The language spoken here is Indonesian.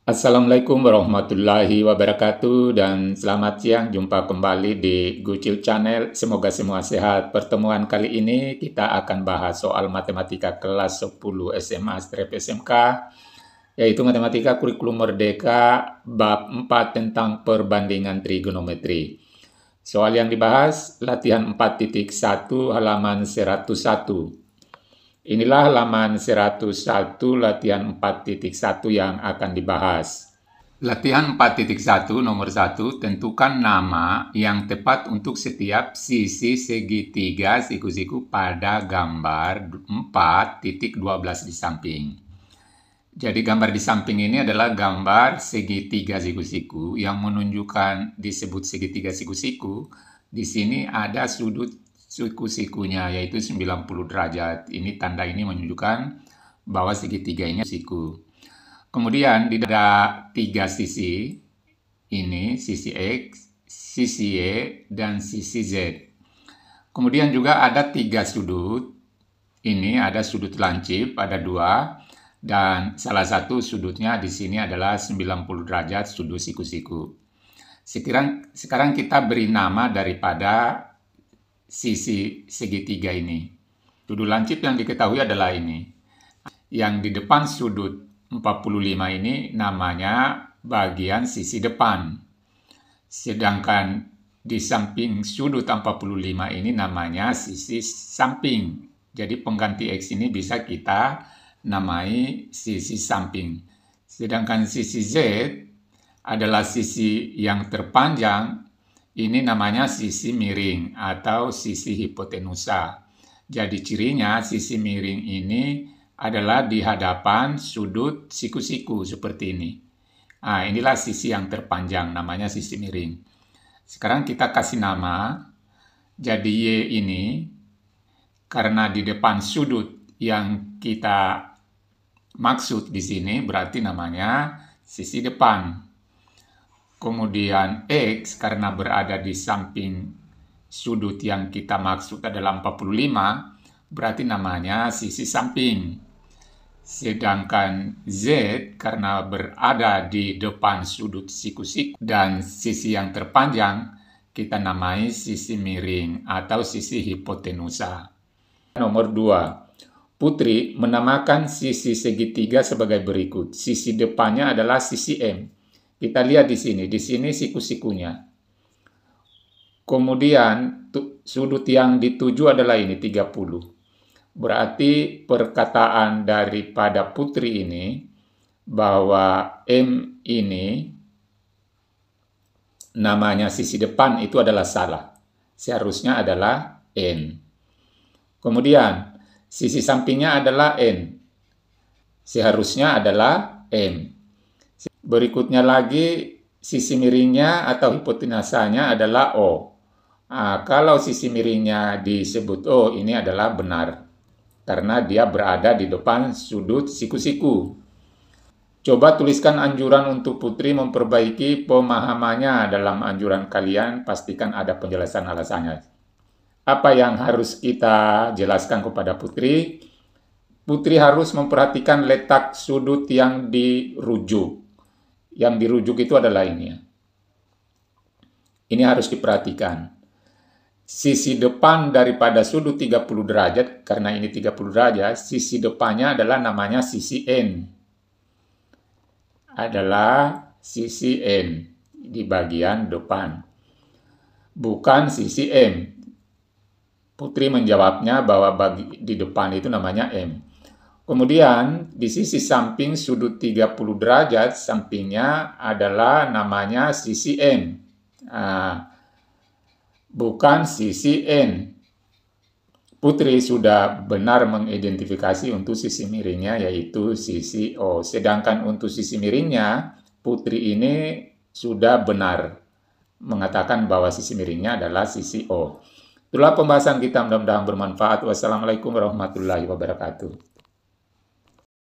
Assalamualaikum warahmatullahi wabarakatuh dan selamat siang jumpa kembali di Gucil Channel. Semoga semua sehat. Pertemuan kali ini kita akan bahas soal matematika kelas 10 SMA strip SMK yaitu matematika kurikulum merdeka bab 4 tentang perbandingan trigonometri. Soal yang dibahas latihan 4.1 halaman 101. Inilah laman 101 latihan 4.1 yang akan dibahas. Latihan 4.1 nomor 1 tentukan nama yang tepat untuk setiap sisi segitiga siku-siku pada gambar 4.12 di samping. Jadi gambar di samping ini adalah gambar segitiga siku-siku yang menunjukkan disebut segitiga siku-siku. Di sini ada sudut siku-sikunya yaitu 90 derajat. Ini tanda ini menunjukkan bahwa segitiganya siku. Kemudian di ada tiga sisi ini sisi X, sisi Y, dan sisi Z. Kemudian juga ada tiga sudut. Ini ada sudut lancip, ada dua, dan salah satu sudutnya di sini adalah 90 derajat sudut siku-siku. Sekarang, sekarang kita beri nama daripada sisi segitiga ini. sudut lancip yang diketahui adalah ini. Yang di depan sudut 45 ini namanya bagian sisi depan. Sedangkan di samping sudut 45 ini namanya sisi samping. Jadi pengganti X ini bisa kita namai sisi samping. Sedangkan sisi Z adalah sisi yang terpanjang ini namanya sisi miring atau sisi hipotenusa. Jadi cirinya sisi miring ini adalah di hadapan sudut siku-siku seperti ini. Nah, inilah sisi yang terpanjang, namanya sisi miring. Sekarang kita kasih nama, jadi Y ini, karena di depan sudut yang kita maksud di sini berarti namanya sisi depan. Kemudian X karena berada di samping sudut yang kita maksud adalah 45, berarti namanya sisi samping. Sedangkan Z karena berada di depan sudut siku-siku dan sisi yang terpanjang, kita namai sisi miring atau sisi hipotenusa. Nomor 2. Putri menamakan sisi segitiga sebagai berikut. Sisi depannya adalah sisi M. Kita lihat di sini, di sini siku-sikunya. Kemudian sudut yang dituju adalah ini 30. Berarti perkataan daripada putri ini bahwa M ini namanya sisi depan itu adalah salah. Seharusnya adalah N. Kemudian sisi sampingnya adalah N. Seharusnya adalah M. Berikutnya lagi sisi miringnya atau hipotenasanya adalah O. Nah, kalau sisi miringnya disebut O, ini adalah benar. Karena dia berada di depan sudut siku-siku. Coba tuliskan anjuran untuk putri memperbaiki pemahamannya dalam anjuran kalian. Pastikan ada penjelasan alasannya. Apa yang harus kita jelaskan kepada putri? Putri harus memperhatikan letak sudut yang dirujuk yang dirujuk itu adalah ini Ini harus diperhatikan. Sisi depan daripada sudut 30 derajat, karena ini 30 derajat, sisi depannya adalah namanya sisi N. Adalah sisi N di bagian depan. Bukan sisi M. Putri menjawabnya bahwa bagi, di depan itu namanya M. Kemudian di sisi samping sudut 30 derajat sampingnya adalah namanya sisi M. Ah, bukan sisi N. Putri sudah benar mengidentifikasi untuk sisi miringnya yaitu sisi O. Sedangkan untuk sisi miringnya, Putri ini sudah benar mengatakan bahwa sisi miringnya adalah sisi O. Itulah pembahasan kita mudah-mudahan bermanfaat. Wassalamualaikum warahmatullahi wabarakatuh.